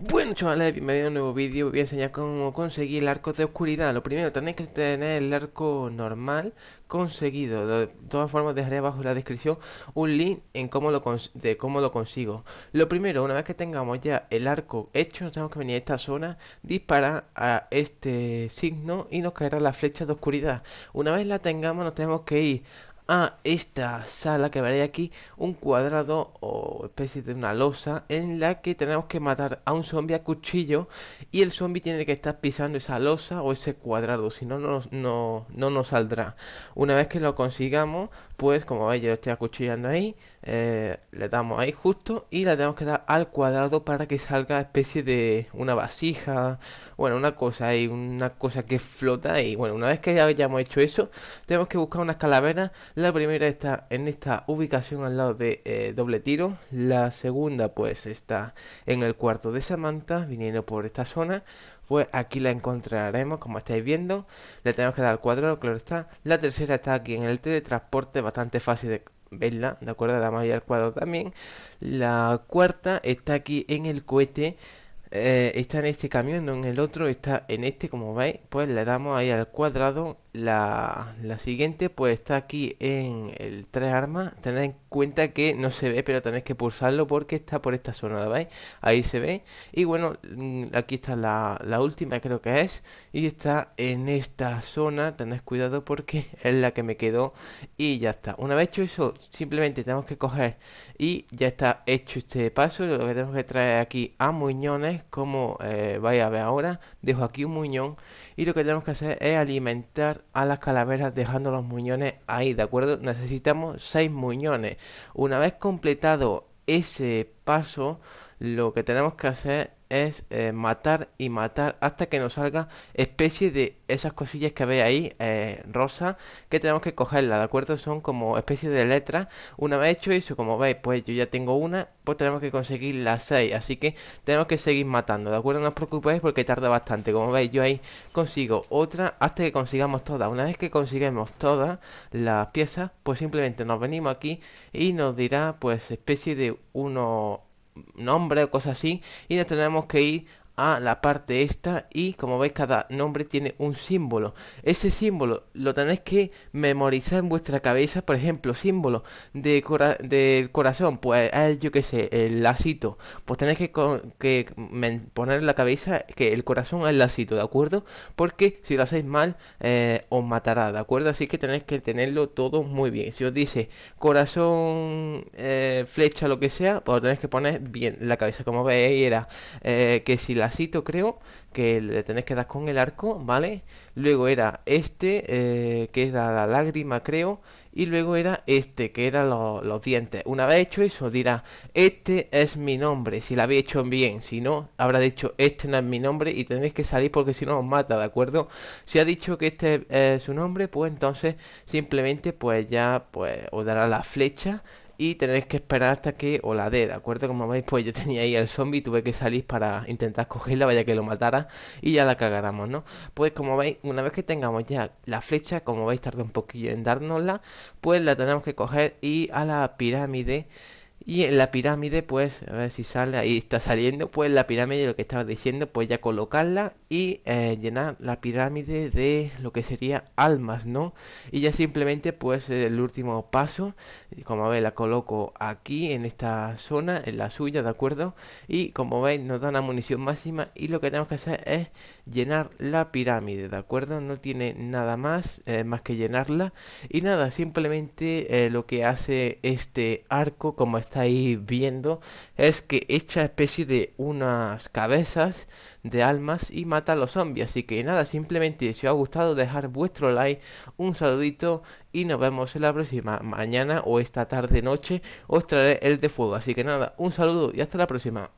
Bueno chavales, bienvenidos a un nuevo vídeo, voy a enseñar cómo conseguir el arco de oscuridad Lo primero, tenéis que tener el arco normal conseguido De todas formas dejaré abajo en la descripción un link en cómo lo de cómo lo consigo Lo primero, una vez que tengamos ya el arco hecho, nos tenemos que venir a esta zona Disparar a este signo y nos caerá la flecha de oscuridad Una vez la tengamos nos tenemos que ir a esta sala que veréis aquí un cuadrado o especie de una losa en la que tenemos que matar a un zombie a cuchillo y el zombie tiene que estar pisando esa losa o ese cuadrado si no no, no, no nos saldrá una vez que lo consigamos pues como veis yo lo estoy acuchillando ahí, eh, le damos ahí justo y la tenemos que dar al cuadrado para que salga especie de una vasija, bueno, una cosa ahí, una cosa que flota y bueno, una vez que ya hayamos hecho eso, tenemos que buscar unas calaveras, la primera está en esta ubicación al lado de eh, doble tiro, la segunda pues está en el cuarto de Samantha, viniendo por esta zona, pues aquí la encontraremos, como estáis viendo. Le tenemos que dar cuadrado, claro está. La tercera está aquí en el teletransporte, bastante fácil de verla, ¿de acuerdo? Damos ahí al cuadrado también. La cuarta está aquí en el cohete. Eh, está en este camión, no en el otro, está en este, como veis. Pues le damos ahí al cuadrado la, la, siguiente pues está aquí en el tres armas. Tened en cuenta que no se ve, pero tenéis que pulsarlo porque está por esta zona, ¿veis? Ahí se ve. Y bueno, mm, aquí está la, la última creo que es. Y está en esta zona. Tened cuidado porque es la que me quedó. Y ya está. Una vez hecho eso, simplemente tenemos que coger y ya está hecho este paso. Lo que tenemos que traer aquí a muñones, como eh, vais a ver ahora. Dejo aquí un muñón y lo que tenemos que hacer es alimentar a las calaveras dejando los muñones ahí, ¿de acuerdo? Necesitamos 6 muñones. Una vez completado ese paso lo que tenemos que hacer es eh, matar y matar hasta que nos salga especie de esas cosillas que veis ahí, eh, rosa, que tenemos que cogerla, ¿de acuerdo? Son como especie de letras. Una vez hecho eso, como veis, pues yo ya tengo una, pues tenemos que conseguir las seis así que tenemos que seguir matando, ¿de acuerdo? No os preocupéis porque tarda bastante, como veis, yo ahí consigo otra hasta que consigamos todas. Una vez que consigamos todas las piezas, pues simplemente nos venimos aquí y nos dirá, pues, especie de uno nombre, o cosas así, y nos tenemos que ir a la parte esta y como veis cada nombre tiene un símbolo. Ese símbolo lo tenéis que memorizar en vuestra cabeza, por ejemplo, símbolo de cora del corazón, pues yo que sé, el lacito. Pues tenéis que, que poner la cabeza que el corazón es lacito, ¿de acuerdo? Porque si lo hacéis mal eh, os matará, ¿de acuerdo? Así que tenéis que tenerlo todo muy bien. Si os dice corazón, eh, flecha, lo que sea, pues tenéis que poner bien la cabeza. Como veis era eh, que si la creo, que le tenéis que dar con el arco, ¿vale? Luego era este, eh, que era la lágrima creo, y luego era este, que era los dientes. Una vez hecho eso, dirá, este es mi nombre, si lo había hecho bien, si no, habrá dicho, este no es mi nombre y tenéis que salir porque si no os mata, ¿de acuerdo? Si ha dicho que este es su nombre, pues entonces simplemente pues ya pues os dará la flecha y tenéis que esperar hasta que o la dé, ¿de acuerdo? Como veis, pues yo tenía ahí al zombie, tuve que salir para intentar cogerla, vaya que lo matara y ya la cagáramos, ¿no? Pues como veis, una vez que tengamos ya la flecha, como veis tarda un poquillo en dárnosla, pues la tenemos que coger y a la pirámide y en la pirámide, pues, a ver si sale, ahí está saliendo, pues la pirámide, lo que estaba diciendo, pues ya colocarla y eh, llenar la pirámide de lo que sería almas, ¿no? Y ya simplemente, pues, el último paso, como veis, la coloco aquí, en esta zona, en la suya, ¿de acuerdo? Y como veis, nos da una munición máxima y lo que tenemos que hacer es llenar la pirámide, ¿de acuerdo? No tiene nada más, eh, más que llenarla. Y nada, simplemente eh, lo que hace este arco, como está Ahí viendo es que echa especie de unas cabezas de almas y mata a los zombies. Así que nada, simplemente si os ha gustado dejar vuestro like, un saludito y nos vemos en la próxima mañana o esta tarde noche os traeré el de fuego. Así que nada, un saludo y hasta la próxima.